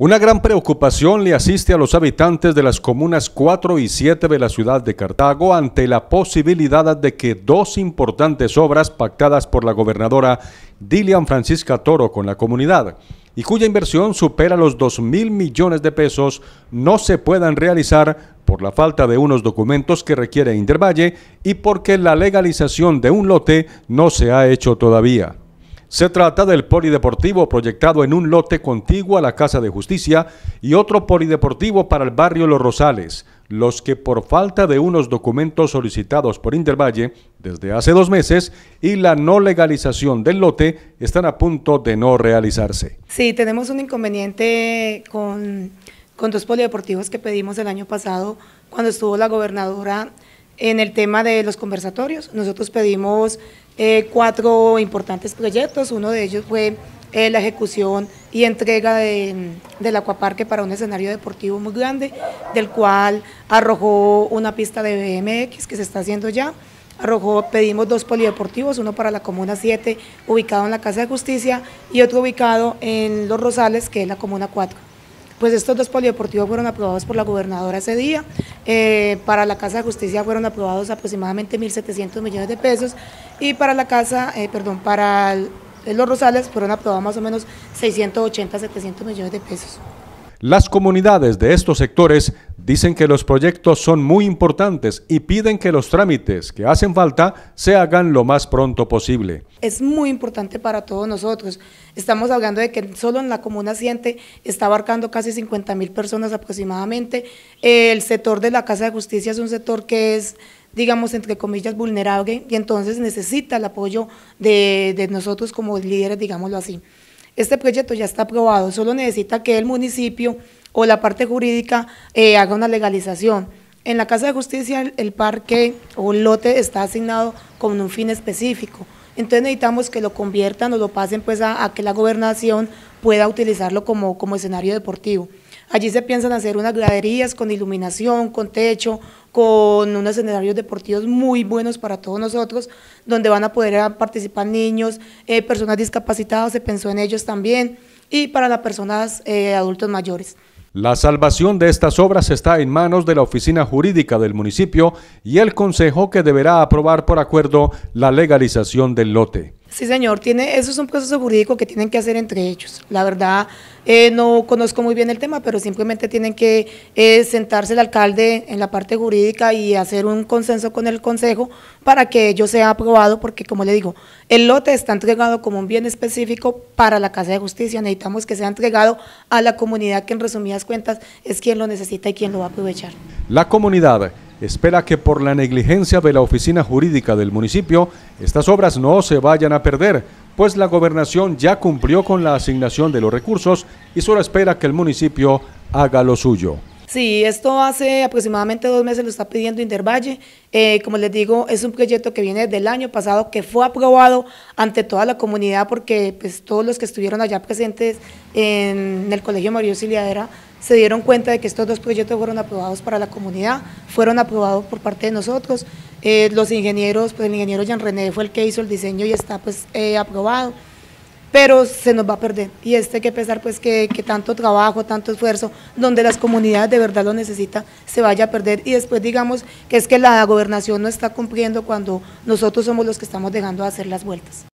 Una gran preocupación le asiste a los habitantes de las comunas 4 y 7 de la ciudad de Cartago ante la posibilidad de que dos importantes obras pactadas por la gobernadora Dilian Francisca Toro con la comunidad y cuya inversión supera los 2 mil millones de pesos no se puedan realizar por la falta de unos documentos que requiere Intervalle y porque la legalización de un lote no se ha hecho todavía. Se trata del polideportivo proyectado en un lote contiguo a la Casa de Justicia y otro polideportivo para el barrio Los Rosales, los que por falta de unos documentos solicitados por Intervalle desde hace dos meses y la no legalización del lote están a punto de no realizarse. Sí, tenemos un inconveniente con, con dos polideportivos que pedimos el año pasado cuando estuvo la gobernadora en el tema de los conversatorios. Nosotros pedimos eh, cuatro importantes proyectos, uno de ellos fue eh, la ejecución y entrega de, mm, del acuaparque para un escenario deportivo muy grande, del cual arrojó una pista de BMX que se está haciendo ya, arrojó, pedimos dos polideportivos, uno para la Comuna 7, ubicado en la Casa de Justicia, y otro ubicado en Los Rosales, que es la Comuna 4. Pues estos dos polideportivos fueron aprobados por la gobernadora ese día. Eh, para la Casa de Justicia fueron aprobados aproximadamente 1.700 millones de pesos y para la Casa, eh, perdón, para los Rosales fueron aprobados más o menos 680, 700 millones de pesos. Las comunidades de estos sectores dicen que los proyectos son muy importantes y piden que los trámites que hacen falta se hagan lo más pronto posible. Es muy importante para todos nosotros. Estamos hablando de que solo en la comuna Siente está abarcando casi 50 mil personas aproximadamente. El sector de la Casa de Justicia es un sector que es digamos, entre comillas, vulnerable y entonces necesita el apoyo de, de nosotros como líderes, digámoslo así este proyecto ya está aprobado, solo necesita que el municipio o la parte jurídica eh, haga una legalización. En la Casa de Justicia el, parque o el lote está asignado con un fin específico, entonces necesitamos que lo conviertan o lo pasen pues a, que la gobernación pueda utilizarlo como, como escenario deportivo. Allí se piensan hacer unas graderías con iluminación, con techo, con unos escenarios deportivos muy buenos para todos nosotros, donde van a poder eh, participar niños, eh, personas discapacitadas, se pensó en ellos también, y para las personas adultas eh, adultos mayores. La salvación de estas obras está en manos de la oficina jurídica del municipio y el consejo que deberá aprobar por acuerdo la legalización del lote. Sí, señor, tiene, eso es un proceso jurídico que tienen que hacer entre ellos. La verdad, eh, no conozco muy bien el tema, pero simplemente tienen que eh, sentarse el alcalde en la parte jurídica y hacer un consenso con el consejo para que ello sea aprobado, porque como le digo, el lote está entregado como un bien específico para la Casa de Justicia, necesitamos que sea entregado a la comunidad que en resumidas cuentas es quien lo necesita y quien lo va a aprovechar. La comunidad espera que por la negligencia de la oficina jurídica del municipio, estas obras no se vayan a perder, pues la gobernación ya cumplió con la asignación de los recursos y solo espera que el municipio haga lo suyo. Sí, esto hace aproximadamente dos meses lo está pidiendo Intervalle. Eh, como les digo, es un proyecto que viene del año pasado, que fue aprobado ante toda la comunidad, porque pues, todos los que estuvieron allá presentes en el Colegio María Ciliadera se dieron cuenta de que estos dos proyectos fueron aprobados para la comunidad, fueron aprobados por parte de nosotros, eh, los ingenieros, pues el ingeniero Jean René fue el que hizo el diseño y está pues eh, aprobado, pero se nos va a perder y este que pesar pues que, que tanto trabajo, tanto esfuerzo, donde las comunidades de verdad lo necesitan, se vaya a perder y después digamos que es que la gobernación no está cumpliendo cuando nosotros somos los que estamos dejando de hacer las vueltas.